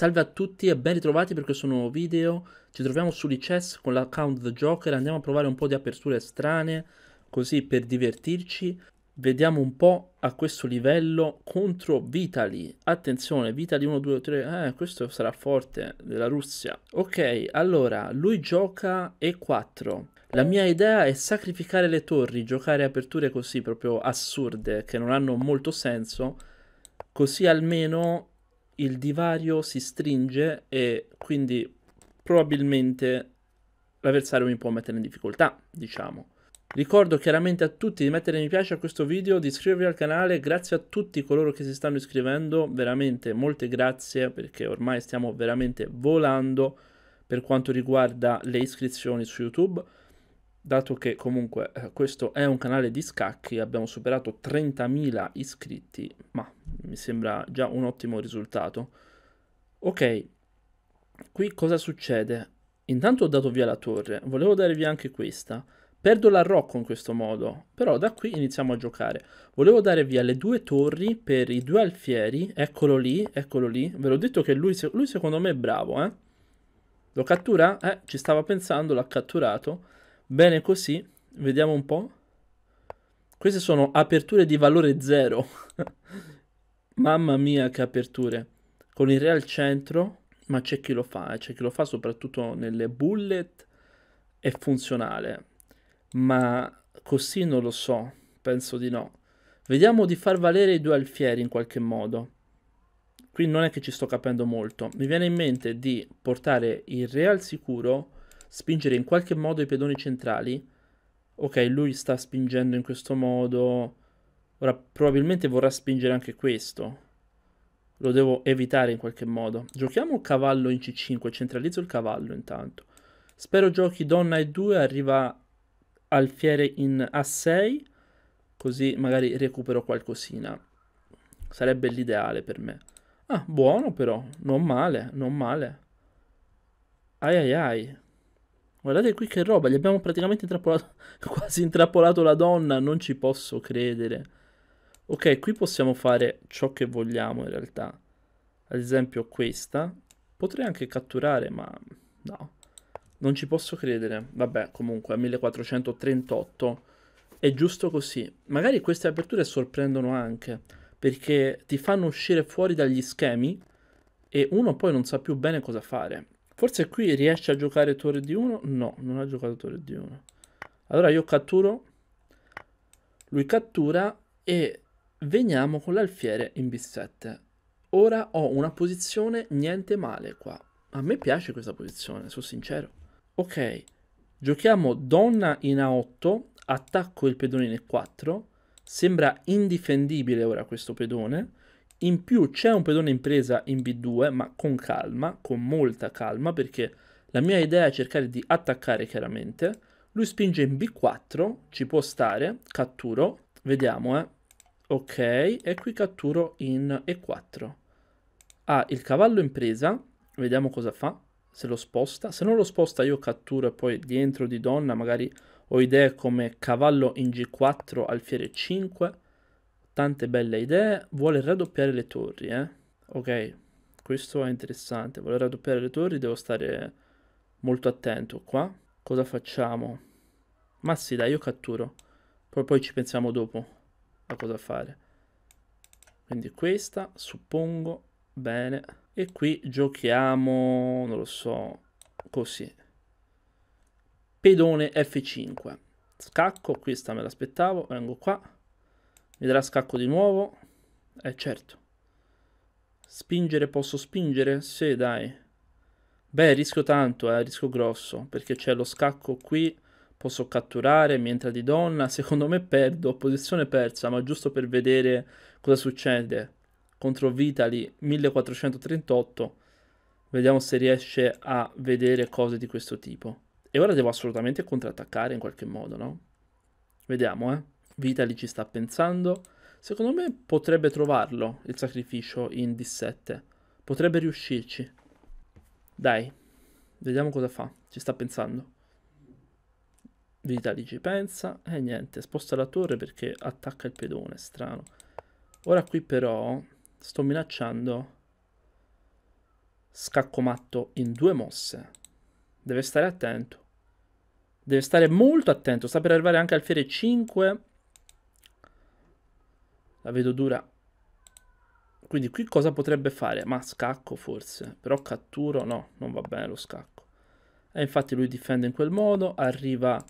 Salve a tutti e ben ritrovati per questo nuovo video. Ci troviamo su Lichess con l'account The Joker. Andiamo a provare un po' di aperture strane, così per divertirci. Vediamo un po' a questo livello contro Vitali. Attenzione, Vitali 1, 2, 3. Eh, questo sarà forte della Russia. Ok, allora, lui gioca E4. La mia idea è sacrificare le torri, giocare aperture così proprio assurde, che non hanno molto senso. Così almeno il divario si stringe e quindi probabilmente l'avversario mi può mettere in difficoltà, diciamo. Ricordo chiaramente a tutti di mettere mi piace a questo video, di iscrivervi al canale, grazie a tutti coloro che si stanno iscrivendo, veramente molte grazie perché ormai stiamo veramente volando per quanto riguarda le iscrizioni su YouTube dato che comunque eh, questo è un canale di scacchi, abbiamo superato 30.000 iscritti, ma mi sembra già un ottimo risultato. Ok, qui cosa succede? Intanto ho dato via la torre, volevo dare via anche questa. Perdo l'arrocco in questo modo, però da qui iniziamo a giocare. Volevo dare via le due torri per i due alfieri, eccolo lì, eccolo lì. Ve l'ho detto che lui, lui secondo me è bravo, eh? Lo cattura? Eh, ci stava pensando, l'ha catturato. Bene così, vediamo un po'. Queste sono aperture di valore 0. Mamma mia che aperture. Con il re al centro, ma c'è chi lo fa, eh? c'è chi lo fa soprattutto nelle bullet, è funzionale. Ma così non lo so, penso di no. Vediamo di far valere i due alfieri in qualche modo. Qui non è che ci sto capendo molto. Mi viene in mente di portare il re al sicuro spingere in qualche modo i pedoni centrali. Ok, lui sta spingendo in questo modo. Ora probabilmente vorrà spingere anche questo. Lo devo evitare in qualche modo. Giochiamo cavallo in C5, centralizzo il cavallo intanto. Spero giochi donna E2, arriva alfiere in A6, così magari recupero qualcosina. Sarebbe l'ideale per me. Ah, buono però, non male, non male. Ai ai ai, Guardate qui che roba, gli abbiamo praticamente intrappolato, quasi intrappolato la donna, non ci posso credere. Ok, qui possiamo fare ciò che vogliamo in realtà. Ad esempio questa. Potrei anche catturare, ma no. Non ci posso credere. Vabbè, comunque, a 1438 è giusto così. Magari queste aperture sorprendono anche, perché ti fanno uscire fuori dagli schemi e uno poi non sa più bene cosa fare. Forse qui riesce a giocare torre di 1? No, non ha giocato torre di 1. Allora io catturo, lui cattura e veniamo con l'alfiere in B7. Ora ho una posizione niente male qua. A me piace questa posizione, sono sincero. Ok, giochiamo donna in A8, attacco il pedone in E4. Sembra indifendibile ora questo pedone. In più c'è un pedone impresa in B2, ma con calma, con molta calma, perché la mia idea è cercare di attaccare chiaramente. Lui spinge in B4, ci può stare, catturo, vediamo eh. Ok, e qui catturo in E4. Ha ah, il cavallo impresa, vediamo cosa fa, se lo sposta. Se non lo sposta io catturo e poi dentro di donna magari ho idee come cavallo in G4, alfiere 5, tante belle idee, vuole raddoppiare le torri, eh? Ok, questo è interessante, vuole raddoppiare le torri, devo stare molto attento qua. Cosa facciamo? Ma sì, dai, io catturo. Poi, poi ci pensiamo dopo a cosa fare. Quindi questa, suppongo, bene. E qui giochiamo, non lo so, così. Pedone F5. Scacco, questa me l'aspettavo, vengo qua Vedrà scacco di nuovo. Eh certo. Spingere posso spingere? Sì, dai. Beh, rischio tanto, eh, rischio grosso, perché c'è lo scacco qui, posso catturare, mi entra di donna, secondo me perdo, posizione persa, ma giusto per vedere cosa succede. Contro Vitali 1438, vediamo se riesce a vedere cose di questo tipo. E ora devo assolutamente contrattaccare in qualche modo, no? Vediamo, eh. Vitali ci sta pensando. Secondo me potrebbe trovarlo il sacrificio in D7. Potrebbe riuscirci. Dai, vediamo cosa fa. Ci sta pensando. Vitali ci pensa e eh, niente, sposta la torre perché attacca il pedone, strano. Ora qui però sto minacciando scacco matto in due mosse. Deve stare attento. Deve stare molto attento, sta per arrivare anche al fiere 5 la vedo dura. Quindi qui cosa potrebbe fare? Ma scacco forse, però catturo, no, non va bene lo scacco. E infatti lui difende in quel modo, arriva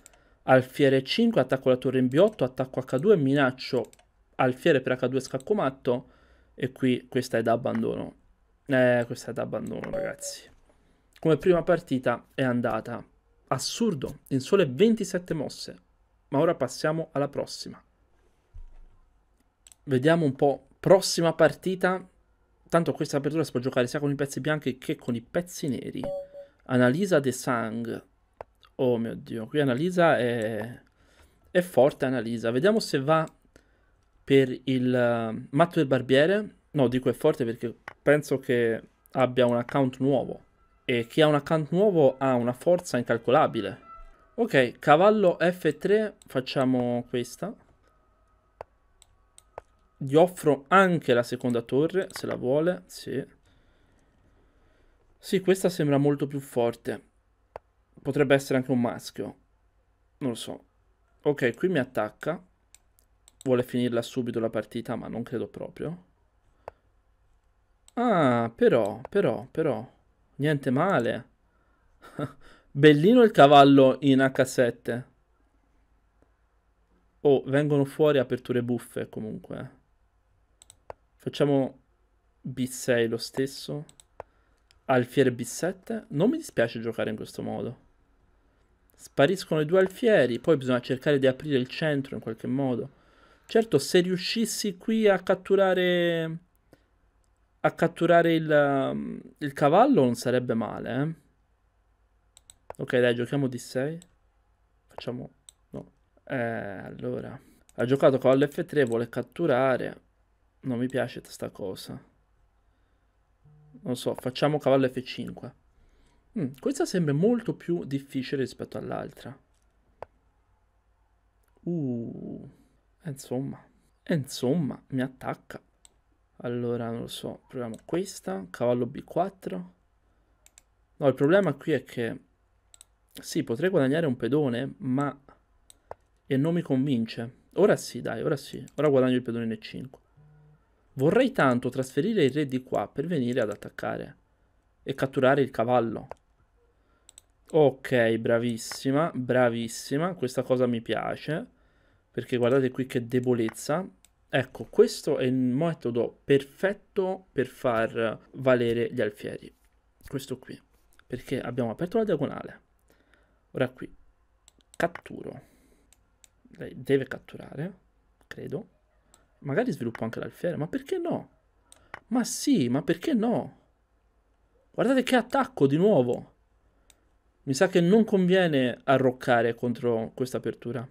alfiere 5, attacco la torre in B8, attacco H2, minaccio alfiere per H2 scacco matto e qui questa è da abbandono. Eh, questa è da abbandono ragazzi. Come prima partita è andata. Assurdo, in sole 27 mosse. Ma ora passiamo alla prossima. Vediamo un po'. Prossima partita. Tanto questa apertura si può giocare sia con i pezzi bianchi che con i pezzi neri. Analisa De Sang. Oh mio Dio, qui Analisa è... è forte Analisa. Vediamo se va per il eh, matto del barbiere. No, dico è forte perché penso che abbia un account nuovo. E chi ha un account nuovo ha una forza incalcolabile. Ok, cavallo F3, facciamo questa. Gli offro anche la seconda torre, se la vuole, sì. Sì, questa sembra molto più forte. Potrebbe essere anche un maschio. Non lo so. Ok, qui mi attacca. Vuole finirla subito la partita, ma non credo proprio. Ah, però, però, però. Niente male. Bellino il cavallo in H7. Oh, vengono fuori aperture buffe comunque. Facciamo B6 lo stesso. Alfiere B7. Non mi dispiace giocare in questo modo. Spariscono i due alfieri, poi bisogna cercare di aprire il centro in qualche modo. Certo, se riuscissi qui a catturare a catturare il, mm, il cavallo non sarebbe male, eh? Ok, dai, giochiamo D6. Facciamo... No. Eh, allora... Ha giocato cavallo F3, vuole catturare. Non mi piace questa cosa. Non so, facciamo cavallo F5. Mm, questa sembra molto più difficile rispetto all'altra. Uh, insomma. Insomma, mi attacca. Allora, non lo so, proviamo questa, cavallo B4. No, il problema qui è che... Sì, potrei guadagnare un pedone, ma... E non mi convince. Ora sì, dai, ora sì. Ora guadagno il pedone N5. Vorrei tanto trasferire il re di qua per venire ad attaccare e catturare il cavallo. Ok, bravissima, bravissima, questa cosa mi piace, perché guardate qui che debolezza. Ecco, questo è il metodo perfetto per far valere gli alfieri. Questo qui, perché abbiamo aperto la diagonale. Ora qui, catturo. Lei deve catturare, credo. Magari sviluppo anche l'alfiere, ma perché no? Ma sì, ma perché no? Guardate che attacco di nuovo. Mi sa che non conviene arroccare contro questa apertura.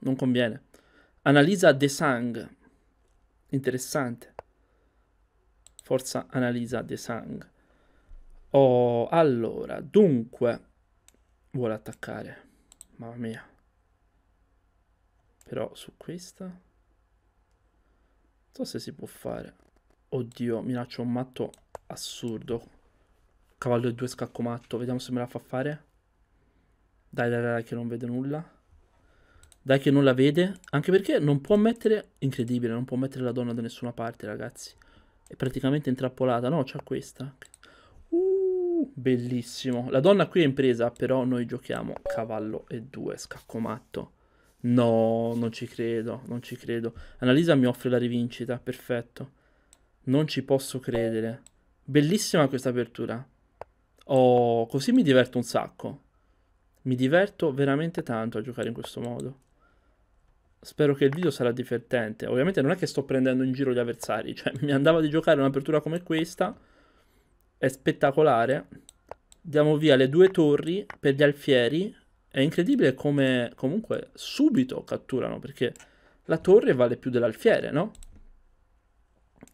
Non conviene. Analizza De Sang. Interessante. Forza analizza De Sang. Oh, allora, dunque. Vuole attaccare. Mamma mia. Però su questa so se si può fare oddio minaccio un matto assurdo cavallo e due scacco matto vediamo se me la fa fare dai dai dai che non vede nulla dai che non la vede anche perché non può mettere incredibile non può mettere la donna da nessuna parte ragazzi è praticamente intrappolata no c'ha questa uh, bellissimo la donna qui è in presa però noi giochiamo cavallo e due scacco matto No, non ci credo, non ci credo. Analisa mi offre la rivincita, perfetto. Non ci posso credere. Bellissima questa apertura. Oh, così mi diverto un sacco. Mi diverto veramente tanto a giocare in questo modo. Spero che il video sarà divertente. Ovviamente non è che sto prendendo in giro gli avversari, cioè mi andava di giocare un'apertura come questa. È spettacolare. Diamo via le due torri per gli alfieri è incredibile come comunque subito catturano, perché la torre vale più dell'alfiere, no?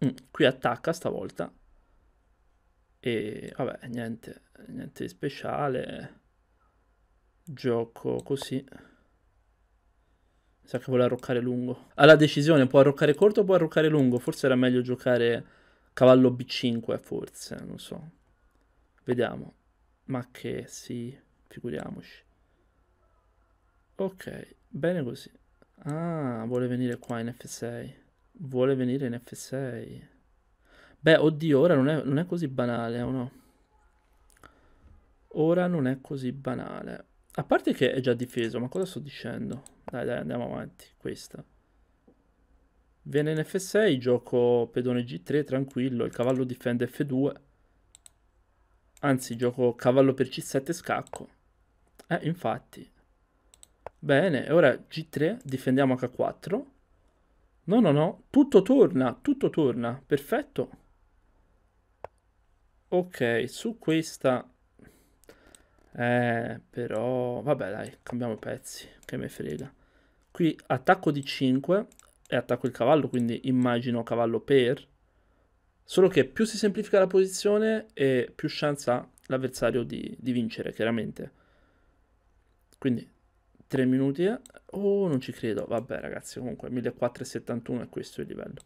Mm, qui attacca stavolta. E vabbè, niente, niente di speciale. Gioco così. Mi sa che vuole arroccare lungo. Ha la decisione, può arroccare corto o può arroccare lungo. Forse era meglio giocare cavallo B5, forse, non so. Vediamo. Ma che sì, figuriamoci. Ok, bene così. Ah, vuole venire qua in F6. Vuole venire in F6. Beh, oddio, ora non è, non è così banale, o no? Ora non è così banale. A parte che è già difeso, ma cosa sto dicendo? Dai, dai, andiamo avanti. Questa. Viene in F6, gioco pedone G3, tranquillo. Il cavallo difende F2. Anzi, gioco cavallo per C7 scacco. Eh, infatti. Bene, ora G3, difendiamo H4. No, no, no, tutto torna, tutto torna, perfetto. Ok, su questa... Eh, però... Vabbè, dai, cambiamo pezzi, che me frega. Qui attacco di 5 e attacco il cavallo, quindi immagino cavallo per. Solo che più si semplifica la posizione e più chance ha l'avversario di, di vincere, chiaramente. Quindi 3 minuti. Eh? Oh, non ci credo. Vabbè, ragazzi, comunque 1471 è questo il livello.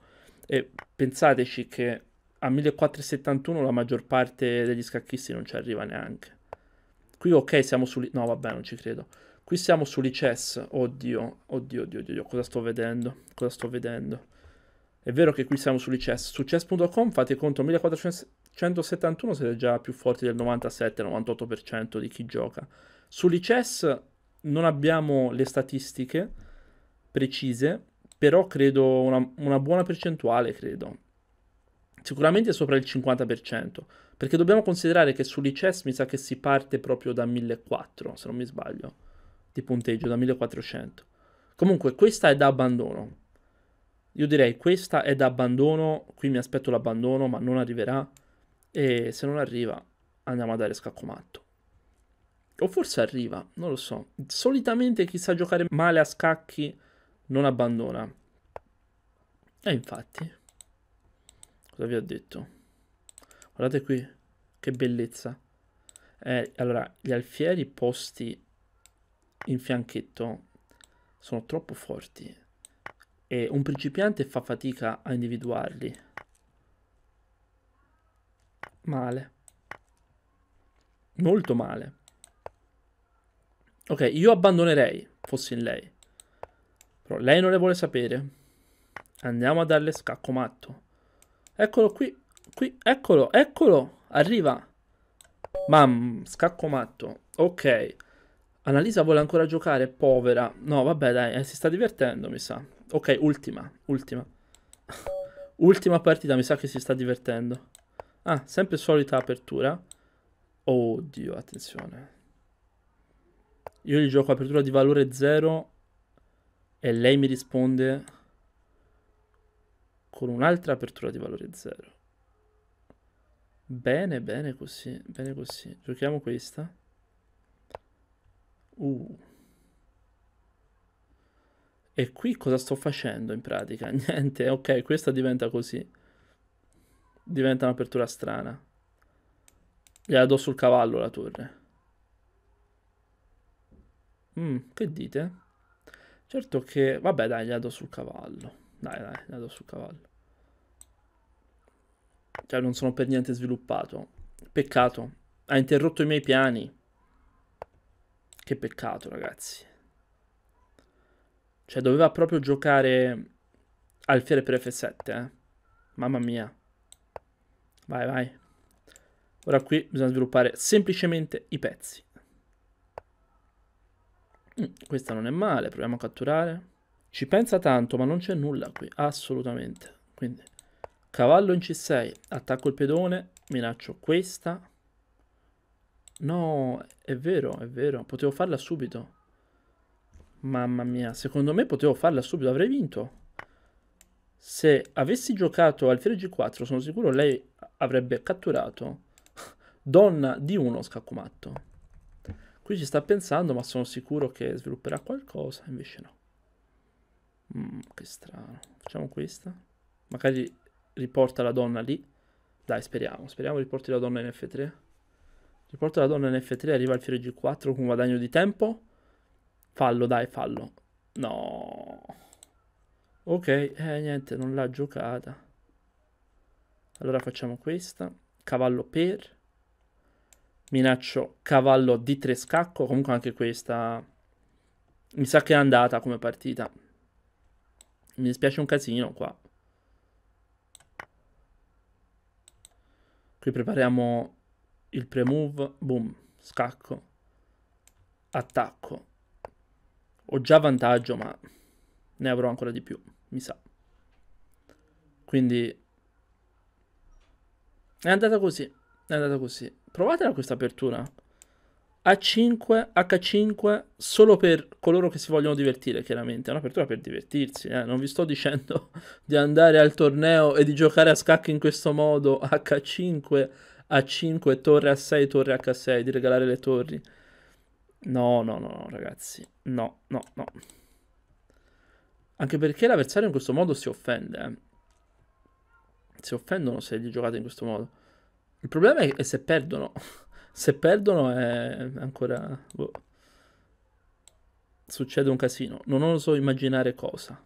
E pensateci che a 1471 la maggior parte degli scacchisti non ci arriva neanche. Qui ok, siamo su... No, vabbè, non ci credo. Qui siamo su Lichess. Oddio, oddio, oddio, oddio, cosa sto vedendo? Cosa sto vedendo? È vero che qui siamo su Lichess. Su chess.com fate conto 1471 siete già più forti del 97-98% di chi gioca. Su Lichess non abbiamo le statistiche precise, però credo una, una buona percentuale, credo. Sicuramente sopra il 50%, perché dobbiamo considerare che sull'ICES mi sa che si parte proprio da 1400, se non mi sbaglio, di punteggio, da 1400. Comunque questa è da abbandono. Io direi questa è da abbandono, qui mi aspetto l'abbandono, ma non arriverà. E se non arriva andiamo a dare scacco matto. O forse arriva, non lo so. Solitamente chi sa giocare male a scacchi non abbandona. E infatti, cosa vi ho detto? Guardate qui, che bellezza. Eh, allora, gli alfieri posti in fianchetto sono troppo forti e un principiante fa fatica a individuarli. Male. Molto male. Ok, io abbandonerei, fossi in lei. Però lei non le vuole sapere. Andiamo a darle scacco matto. Eccolo qui, qui, eccolo, eccolo, arriva. Mam, scacco matto. Ok. Annalisa vuole ancora giocare, povera. No, vabbè, dai, eh, si sta divertendo, mi sa. Ok, ultima, ultima. ultima partita, mi sa che si sta divertendo. Ah, sempre solita apertura. Oddio, attenzione. Io gli gioco apertura di valore 0 e lei mi risponde con un'altra apertura di valore 0. Bene, bene così, bene così. Giochiamo questa. Uh. E qui cosa sto facendo in pratica? Niente, ok, questa diventa così. Diventa un'apertura strana. Gliela do sul cavallo la torre. Mm, che dite? Certo che... Vabbè, dai, la do sul cavallo. Dai, dai, la do sul cavallo. Cioè, non sono per niente sviluppato. Peccato. Ha interrotto i miei piani. Che peccato, ragazzi. Cioè, doveva proprio giocare alfiere per F7, eh. Mamma mia. Vai, vai. Ora qui bisogna sviluppare semplicemente i pezzi. Mm, questa non è male, proviamo a catturare. Ci pensa tanto, ma non c'è nulla qui, assolutamente. Quindi, cavallo in C6, attacco il pedone, minaccio questa. No, è vero, è vero, potevo farla subito. Mamma mia, secondo me potevo farla subito, avrei vinto. Se avessi giocato alfiere G4, sono sicuro lei avrebbe catturato donna di uno scaccomatto. Qui ci sta pensando, ma sono sicuro che svilupperà qualcosa, invece no. Mm, che strano. Facciamo questa. Magari riporta la donna lì. Dai, speriamo. Speriamo riporti la donna in F3. Riporta la donna in F3, arriva al fiore G4 con guadagno di tempo. Fallo, dai, fallo. No. Ok, eh, niente, non l'ha giocata. Allora facciamo questa. Cavallo per Minaccio cavallo d3 scacco. Comunque anche questa mi sa che è andata come partita. Mi dispiace un casino qua. Qui prepariamo il pre-move. Boom, scacco. Attacco. Ho già vantaggio, ma ne avrò ancora di più, mi sa. Quindi è andata così. È andata così. Provatela questa apertura. A5, H5, solo per coloro che si vogliono divertire, chiaramente. È un'apertura per divertirsi, eh. Non vi sto dicendo di andare al torneo e di giocare a scacchi in questo modo. H5, A5, torre A6, torre H6, di regalare le torri. No, no, no, no, ragazzi. No, no, no. Anche perché l'avversario in questo modo si offende. Eh. Si offendono se gli giocate in questo modo. Il problema è, se perdono. Se perdono è ancora... Boh. Succede un casino. Non oso immaginare cosa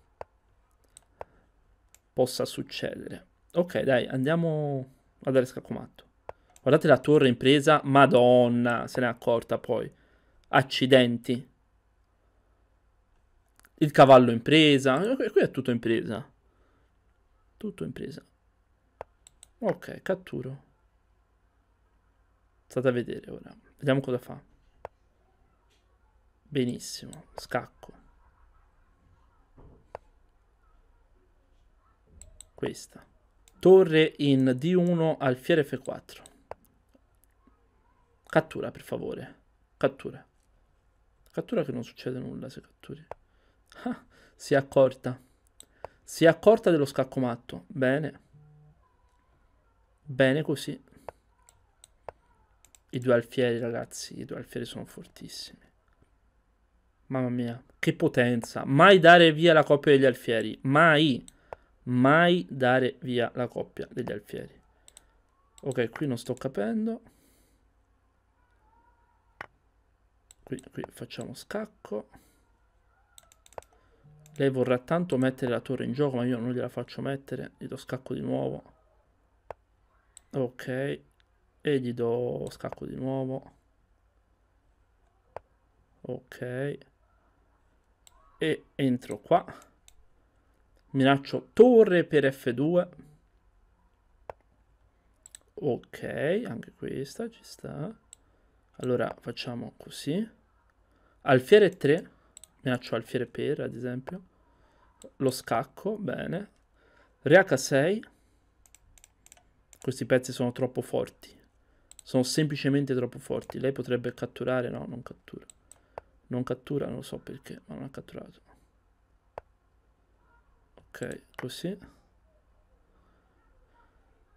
possa succedere. Ok, dai, andiamo a dare scaccomatto. Guardate la torre impresa. Madonna, se n'è accorta poi. Accidenti. Il cavallo impresa. Eh, qui è tutto impresa. Tutto impresa. Ok, catturo. State a vedere ora. Vediamo cosa fa. Benissimo, scacco. Questa. Torre in D1 al alfiere F4. Cattura, per favore. Cattura. Cattura che non succede nulla se catturi. Ah, si è accorta. Si è accorta dello scacco matto. Bene. Bene così. I due alfieri, ragazzi, i due alfieri sono fortissimi. Mamma mia, che potenza. Mai dare via la coppia degli alfieri. Mai, mai dare via la coppia degli alfieri. Ok, qui non sto capendo. Qui, qui facciamo scacco. Lei vorrà tanto mettere la torre in gioco, ma io non gliela faccio mettere. Gli do scacco di nuovo. Ok, e gli do scacco di nuovo ok e entro qua minaccio torre per f2 ok anche questa ci sta allora facciamo così alfiere 3 minaccio alfiere per ad esempio lo scacco bene re h6 questi pezzi sono troppo forti sono semplicemente troppo forti. Lei potrebbe catturare. No, non cattura. Non cattura, non lo so perché, ma non ha catturato. Ok, così.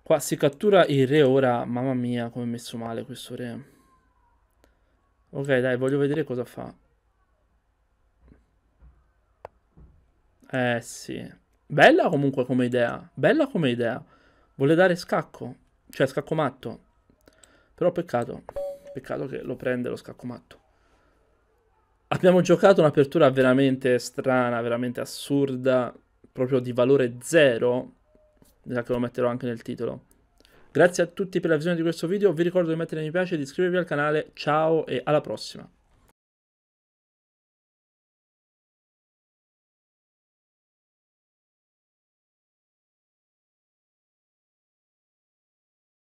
Qua si cattura il re ora. Mamma mia, come è messo male questo re. Ok, dai, voglio vedere cosa fa. Eh sì. Bella comunque come idea. Bella come idea. Vuole dare scacco. Cioè, scacco matto. Però peccato, peccato che lo prende lo scacco matto. Abbiamo giocato un'apertura veramente strana, veramente assurda, proprio di valore zero. Mi sa che lo metterò anche nel titolo. Grazie a tutti per la visione di questo video, vi ricordo di mettere mi piace, e di iscrivervi al canale, ciao e alla prossima.